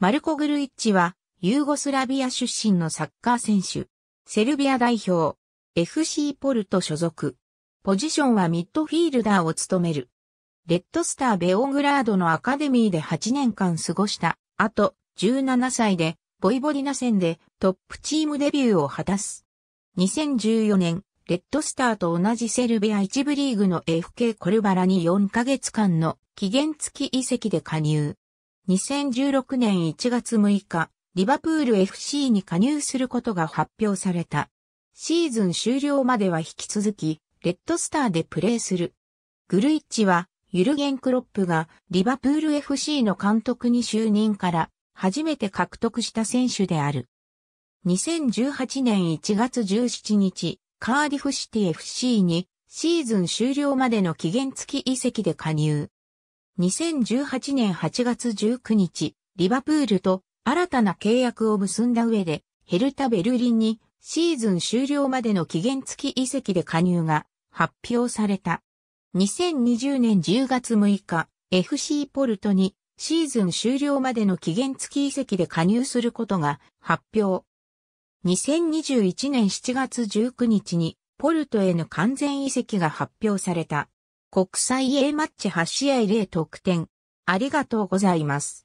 マルコ・グルイッチは、ユーゴスラビア出身のサッカー選手。セルビア代表。FC ポルト所属。ポジションはミッドフィールダーを務める。レッドスターベオグラードのアカデミーで8年間過ごした。あと、17歳で、ボイボリナ戦でトップチームデビューを果たす。2014年、レッドスターと同じセルビア1部リーグの FK コルバラに4ヶ月間の期限付き移籍で加入。2016年1月6日、リバプール FC に加入することが発表された。シーズン終了までは引き続き、レッドスターでプレーする。グルイッチは、ユルゲン・クロップがリバプール FC の監督に就任から初めて獲得した選手である。2018年1月17日、カーディフシティ FC にシーズン終了までの期限付き移籍で加入。2018年8月19日、リバプールと新たな契約を結んだ上で、ヘルタ・ベルリンにシーズン終了までの期限付き移籍で加入が発表された。2020年10月6日、FC ポルトにシーズン終了までの期限付き移籍で加入することが発表。2021年7月19日にポルトへの完全移籍が発表された。国際 A マッチ8試合0得点。ありがとうございます。